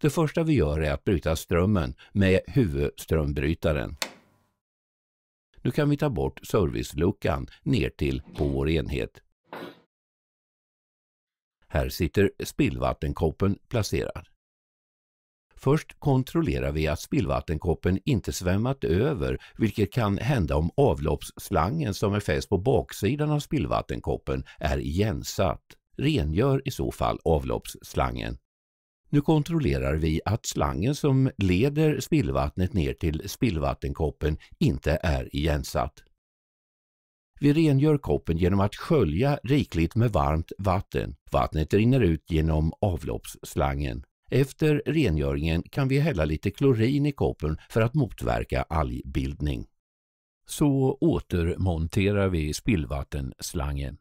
Det första vi gör är att bryta strömmen med huvudströmbrytaren. Nu kan vi ta bort serviceluckan ner till på vår enhet. Här sitter spillvattenkoppen placerad. Först kontrollerar vi att spillvattenkoppen inte svämmat över vilket kan hända om avloppsslangen som är fäst på baksidan av spillvattenkoppen är igensatt. Rengör i så fall avloppsslangen. Nu kontrollerar vi att slangen som leder spillvattnet ner till spillvattenkoppen inte är igensatt. Vi rengör koppen genom att skölja rikligt med varmt vatten. Vattnet rinner ut genom avloppsslangen. Efter rengöringen kan vi hälla lite klorin i koppen för att motverka algbildning. Så återmonterar vi spillvattenslangen.